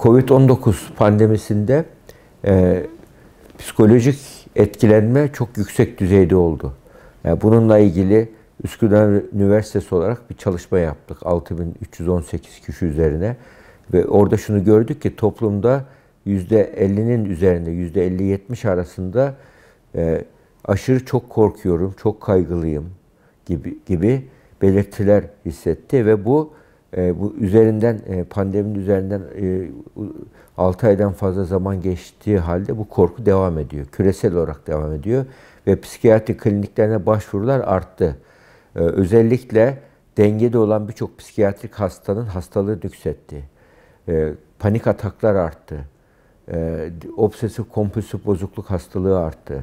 Covid-19 pandemisinde e, psikolojik etkilenme çok yüksek düzeyde oldu. Yani bununla ilgili Üsküdar Üniversitesi olarak bir çalışma yaptık 6318 kişi üzerine ve orada şunu gördük ki toplumda %50'nin üzerinde %50-70 arasında e, aşırı çok korkuyorum, çok kaygılıyım gibi gibi belirtiler hissetti ve bu e, bu üzerinden e, pandeminin üzerinden e, 6 aydan fazla zaman geçtiği halde bu korku devam ediyor. Küresel olarak devam ediyor ve psikiyatri kliniklerine başvurular arttı. E, özellikle dengede olan birçok psikiyatrik hastanın hastalığı nüksetti. E, panik ataklar arttı. E, obsesif kompulsif bozukluk hastalığı arttı.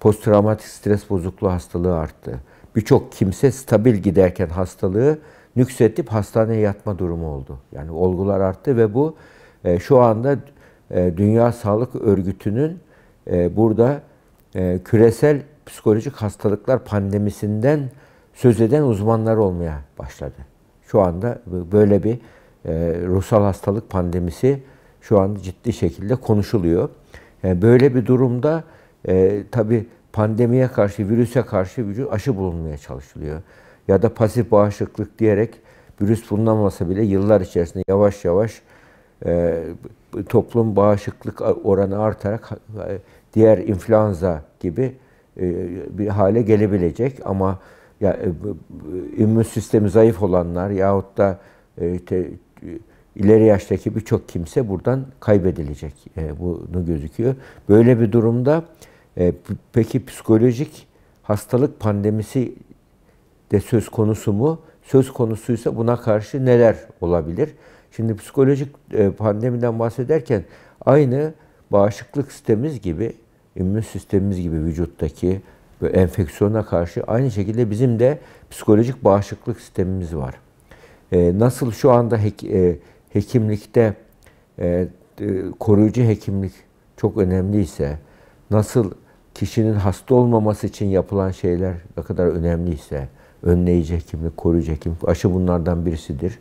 Posttraumatik stres bozukluğu hastalığı arttı. Birçok kimse stabil giderken hastalığı nüksetip hastaneye yatma durumu oldu. Yani olgular arttı ve bu e, şu anda e, Dünya Sağlık Örgütü'nün e, burada e, küresel psikolojik hastalıklar pandemisinden söz eden uzmanlar olmaya başladı. Şu anda böyle bir e, ruhsal hastalık pandemisi şu anda ciddi şekilde konuşuluyor. Yani e, böyle bir durumda e, tabii pandemiye karşı, virüse karşı aşı bulunmaya çalışılıyor ya da pasif bağışıklık diyerek virüs bulunamasa bile yıllar içerisinde yavaş yavaş e, toplum bağışıklık oranı artarak e, diğer influenza gibi e, bir hale gelebilecek ama ya e, immün sistemi zayıf olanlar yahut da ileri yaştaki birçok kimse buradan kaybedilecek. bunu gözüküyor. Böyle bir durumda peki psikolojik hastalık pandemisi de söz konusu mu? Söz konusuysa buna karşı neler olabilir? Şimdi psikolojik e, pandemiden bahsederken aynı bağışıklık sistemimiz gibi, immün sistemimiz gibi vücuttaki enfeksiyona karşı aynı şekilde bizim de psikolojik bağışıklık sistemimiz var. E, nasıl şu anda e, hekimlikte koruyucu hekimlik çok önemliyse, nasıl kişinin hasta olmaması için yapılan şeyler ne kadar önemliyse, önleyici hekimlik, koruyucu hekimlik, aşı bunlardan birisidir.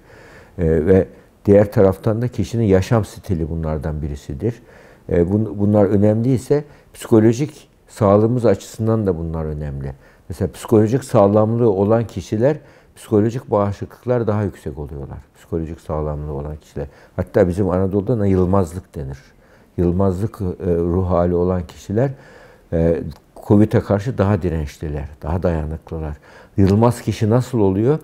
E, ve diğer taraftan da kişinin yaşam stili bunlardan birisidir. E, bun, bunlar önemli ise psikolojik sağlığımız açısından da bunlar önemli. Mesela psikolojik sağlamlığı olan kişiler psikolojik bağışıklıklar daha yüksek oluyorlar. Psikolojik sağlamlığı olan kişiler. Hatta bizim Anadolu'da yılmazlık denir. Yılmazlık e, ruh hali olan kişiler e, Covid'e karşı daha dirençliler, daha dayanıklılar. Yılmaz kişi nasıl oluyor?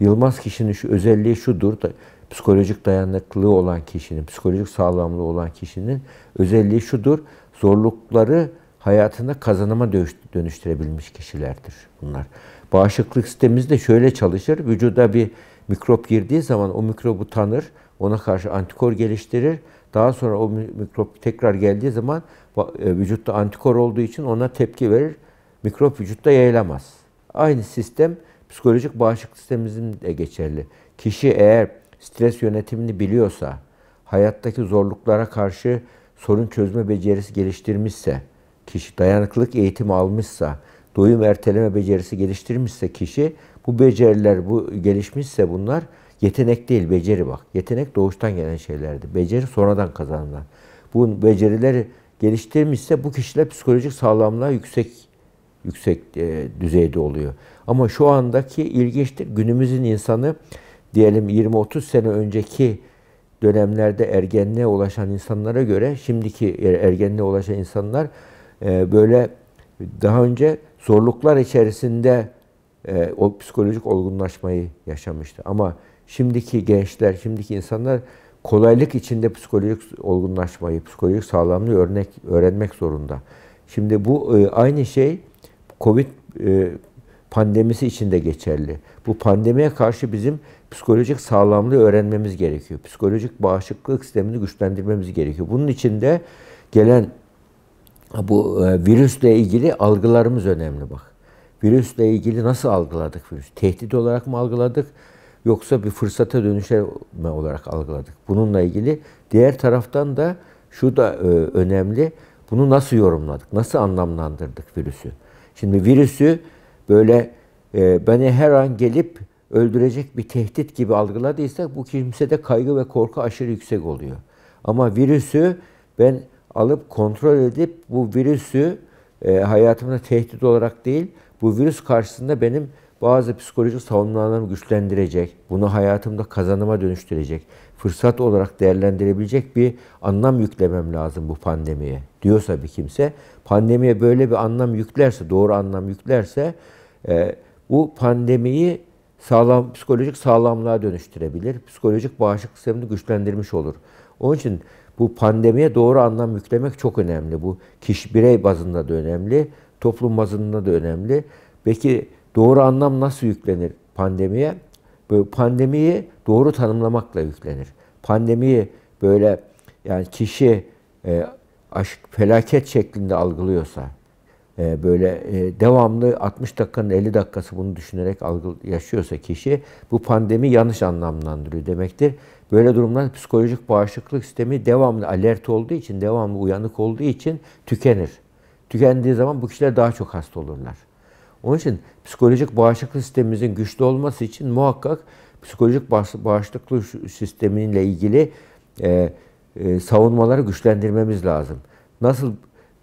Yılmaz kişinin şu özelliği şudur. Da, psikolojik dayanıklılığı olan kişinin, psikolojik sağlamlığı olan kişinin özelliği şudur. Zorlukları hayatında kazanıma dönüştürebilmiş kişilerdir bunlar. Bağışıklık sistemimiz de şöyle çalışır. Vücuda bir mikrop girdiği zaman o mikrobu tanır, ona karşı antikor geliştirir daha sonra o mikrop tekrar geldiği zaman e, vücutta antikor olduğu için ona tepki verir. Mikrop vücutta yayılamaz. Aynı sistem psikolojik bağışıklık sistemimizin de geçerli. Kişi eğer stres yönetimini biliyorsa, hayattaki zorluklara karşı sorun çözme becerisi geliştirmişse, kişi dayanıklılık eğitimi almışsa, doyum erteleme becerisi geliştirmişse kişi, bu beceriler bu gelişmişse bunlar Yetenek değil, beceri bak. Yetenek doğuştan gelen şeylerdi. Beceri sonradan kazanılan. Bu becerileri geliştirmişse bu kişiler psikolojik sağlamlığa yüksek yüksek e, düzeyde oluyor. Ama şu andaki ilginçtir. Günümüzün insanı diyelim 20-30 sene önceki dönemlerde ergenliğe ulaşan insanlara göre şimdiki er, ergenliğe ulaşan insanlar e, böyle daha önce zorluklar içerisinde e, o psikolojik olgunlaşmayı yaşamıştı. Ama şimdiki gençler, şimdiki insanlar kolaylık içinde psikolojik olgunlaşmayı, psikolojik sağlamlığı örnek öğrenmek zorunda. Şimdi bu e, aynı şey Covid e, pandemisi içinde geçerli. Bu pandemiye karşı bizim psikolojik sağlamlığı öğrenmemiz gerekiyor. Psikolojik bağışıklık sistemini güçlendirmemiz gerekiyor. Bunun için de gelen bu e, virüsle ilgili algılarımız önemli bak. Virüsle ilgili nasıl algıladık virüs? Tehdit olarak mı algıladık? yoksa bir fırsata dönüşme olarak algıladık. Bununla ilgili diğer taraftan da şu da e, önemli. Bunu nasıl yorumladık? Nasıl anlamlandırdık virüsü? Şimdi virüsü böyle e, beni her an gelip öldürecek bir tehdit gibi algıladıysak bu kimsede kaygı ve korku aşırı yüksek oluyor. Ama virüsü ben alıp kontrol edip bu virüsü e, hayatımda tehdit olarak değil, bu virüs karşısında benim bazı psikolojik savunmalarımı güçlendirecek, bunu hayatımda kazanıma dönüştürecek, fırsat olarak değerlendirebilecek bir anlam yüklemem lazım bu pandemiye diyorsa bir kimse, pandemiye böyle bir anlam yüklerse, doğru anlam yüklerse e, bu pandemiyi sağlam psikolojik sağlamlığa dönüştürebilir. Psikolojik bağışıklık sistemini güçlendirmiş olur. Onun için bu pandemiye doğru anlam yüklemek çok önemli. Bu kişi birey bazında da önemli, toplum bazında da önemli. Peki doğru anlam nasıl yüklenir pandemiye? Böyle pandemiyi doğru tanımlamakla yüklenir. Pandemiyi böyle yani kişi e, aşk felaket şeklinde algılıyorsa e, böyle e, devamlı 60 dakikanın 50 dakikası bunu düşünerek algı yaşıyorsa kişi bu pandemi yanlış anlamlandırıyor demektir. Böyle durumlar psikolojik bağışıklık sistemi devamlı alert olduğu için, devamlı uyanık olduğu için tükenir. Tükendiği zaman bu kişiler daha çok hasta olurlar. Onun için psikolojik bağışıklık sistemimizin güçlü olması için muhakkak psikolojik bağışıklık sisteminle ilgili e, e, savunmaları güçlendirmemiz lazım. Nasıl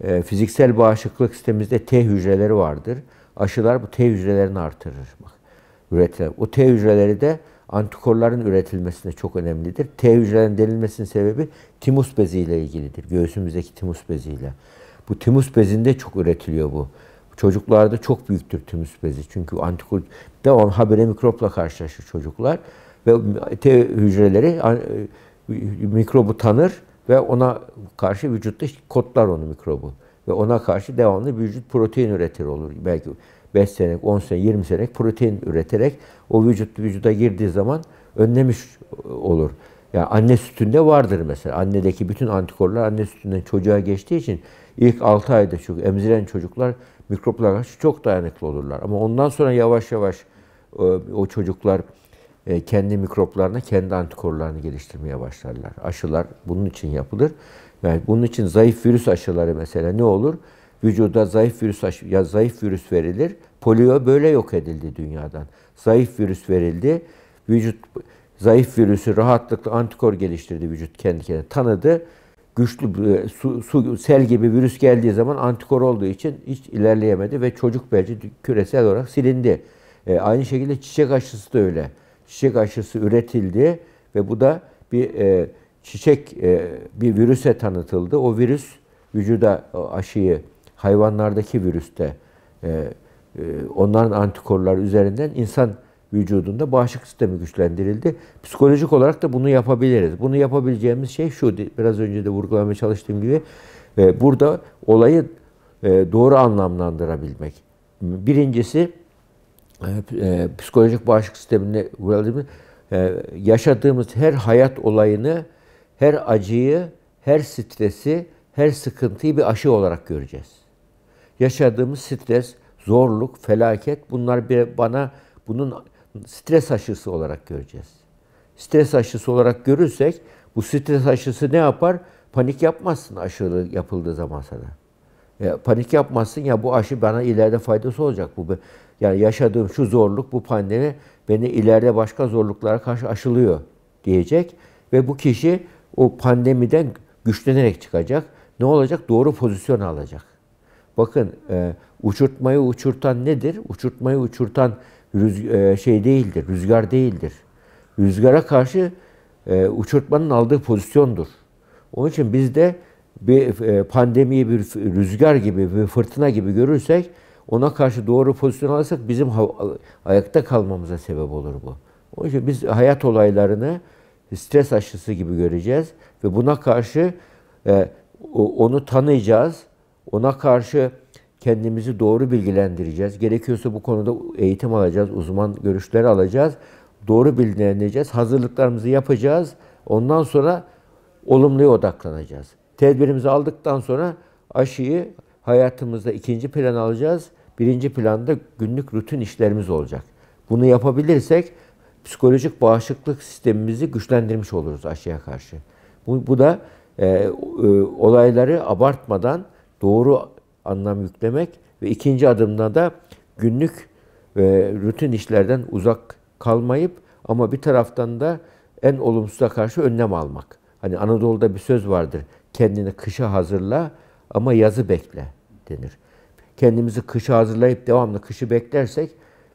e, fiziksel bağışıklık sistemimizde T hücreleri vardır. Aşılar bu T hücrelerini artırır. Bak, üretilen. O T hücreleri de antikorların üretilmesine çok önemlidir. T hücrelerin denilmesinin sebebi timus beziyle ilgilidir. Göğsümüzdeki timus beziyle. Bu timus bezinde çok üretiliyor bu Çocuklarda çok büyüktür tümüs bezi. Çünkü antikor devam habire mikropla karşılaşır çocuklar ve T hücreleri e, mikrobu tanır ve ona karşı vücutta kodlar onu mikrobu ve ona karşı devamlı vücut protein üretir olur. Belki 5 senelik, 10 sene, 20 senelik protein üreterek o vücut vücuda girdiği zaman önlemiş e, olur. Yani anne sütünde vardır mesela. Annedeki bütün antikorlar anne sütünden çocuğa geçtiği için ilk 6 ayda çünkü emziren çocuklar Mikroplar çok dayanıklı olurlar. Ama ondan sonra yavaş yavaş e, o çocuklar e, kendi mikroplarına, kendi antikorlarını geliştirmeye başlarlar. Aşılar bunun için yapılır. Yani bunun için zayıf virüs aşıları mesela ne olur? Vücuda zayıf virüs aşı, ya zayıf virüs verilir. Polio böyle yok edildi dünyadan. Zayıf virüs verildi. Vücut zayıf virüsü rahatlıkla antikor geliştirdi vücut kendi kendine tanıdı güçlü e, su, su, sel gibi virüs geldiği zaman antikor olduğu için hiç ilerleyemedi ve çocuk belki küresel olarak silindi. E, aynı şekilde çiçek aşısı da öyle. Çiçek aşısı üretildi ve bu da bir e, çiçek e, bir virüse tanıtıldı. O virüs vücuda aşıyı hayvanlardaki virüste e, e, onların antikorlar üzerinden insan vücudunda bağışıklık sistemi güçlendirildi. Psikolojik olarak da bunu yapabiliriz. Bunu yapabileceğimiz şey şu, biraz önce de vurgulamaya çalıştığım gibi e, burada olayı e, doğru anlamlandırabilmek. Birincisi e, e, psikolojik bağışıklık sistemini e, yaşadığımız her hayat olayını, her acıyı, her stresi, her sıkıntıyı bir aşı olarak göreceğiz. Yaşadığımız stres, zorluk, felaket bunlar bir bana bunun stres aşısı olarak göreceğiz. Stres aşısı olarak görürsek bu stres aşısı ne yapar? Panik yapmazsın aşı yapıldığı zaman sana. Ya panik yapmazsın ya bu aşı bana ileride faydası olacak. Bu yani yaşadığım şu zorluk, bu pandemi beni ileride başka zorluklara karşı aşılıyor diyecek ve bu kişi o pandemiden güçlenerek çıkacak. Ne olacak? Doğru pozisyon alacak. Bakın e, uçurtmayı uçurtan nedir? Uçurtmayı uçurtan rüz, e, şey değildir, rüzgar değildir. Rüzgara karşı e, uçurtmanın aldığı pozisyondur. Onun için biz de bir e, pandemiyi bir rüzgar gibi, bir fırtına gibi görürsek ona karşı doğru pozisyon alırsak bizim ayakta kalmamıza sebep olur bu. Onun için biz hayat olaylarını stres aşısı gibi göreceğiz ve buna karşı e, onu tanıyacağız. Ona karşı kendimizi doğru bilgilendireceğiz. Gerekiyorsa bu konuda eğitim alacağız, uzman görüşleri alacağız. Doğru bilgilendireceğiz. Hazırlıklarımızı yapacağız. Ondan sonra olumluya odaklanacağız. Tedbirimizi aldıktan sonra aşıyı hayatımızda ikinci plan alacağız. Birinci planda günlük rutin işlerimiz olacak. Bunu yapabilirsek psikolojik bağışıklık sistemimizi güçlendirmiş oluruz aşıya karşı. Bu, bu da e, e, olayları abartmadan doğru anlam yüklemek ve ikinci adımda da günlük ve rutin işlerden uzak kalmayıp ama bir taraftan da en olumsuza karşı önlem almak. Hani Anadolu'da bir söz vardır. Kendini kışa hazırla ama yazı bekle denir. Kendimizi kışa hazırlayıp devamlı kışı beklersek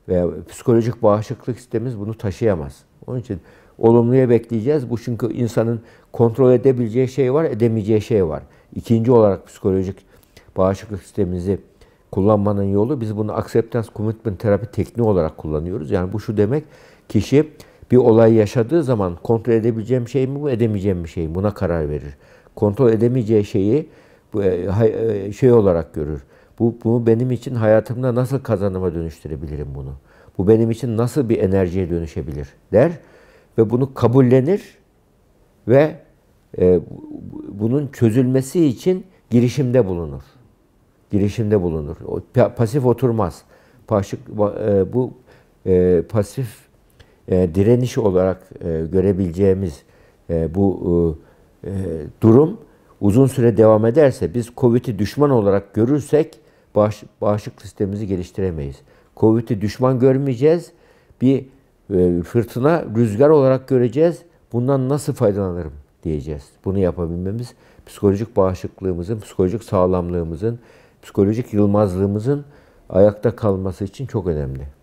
veya psikolojik bağışıklık sistemimiz bunu taşıyamaz. Onun için olumluya bekleyeceğiz. Bu çünkü insanın kontrol edebileceği şey var, edemeyeceği şey var. İkinci olarak psikolojik bağışıklık sistemimizi kullanmanın yolu biz bunu acceptance commitment terapi tekniği olarak kullanıyoruz. Yani bu şu demek kişi bir olay yaşadığı zaman kontrol edebileceğim şey mi bu edemeyeceğim bir şey mi buna karar verir. Kontrol edemeyeceği şeyi e, e, şey olarak görür. Bu, bunu benim için hayatımda nasıl kazanıma dönüştürebilirim bunu? Bu benim için nasıl bir enerjiye dönüşebilir der ve bunu kabullenir ve e, bunun çözülmesi için girişimde bulunur girişimde bulunur. O, pasif oturmaz. Paşık, e, bu e, pasif e, direniş olarak e, görebileceğimiz e, bu e, e, durum uzun süre devam ederse, biz COVID'i düşman olarak görürsek bağış, bağışıklık sistemimizi geliştiremeyiz. COVID'i düşman görmeyeceğiz, bir e, fırtına, rüzgar olarak göreceğiz. Bundan nasıl faydalanırım diyeceğiz. Bunu yapabilmemiz psikolojik bağışıklığımızın, psikolojik sağlamlığımızın, psikolojik yılmazlığımızın ayakta kalması için çok önemli.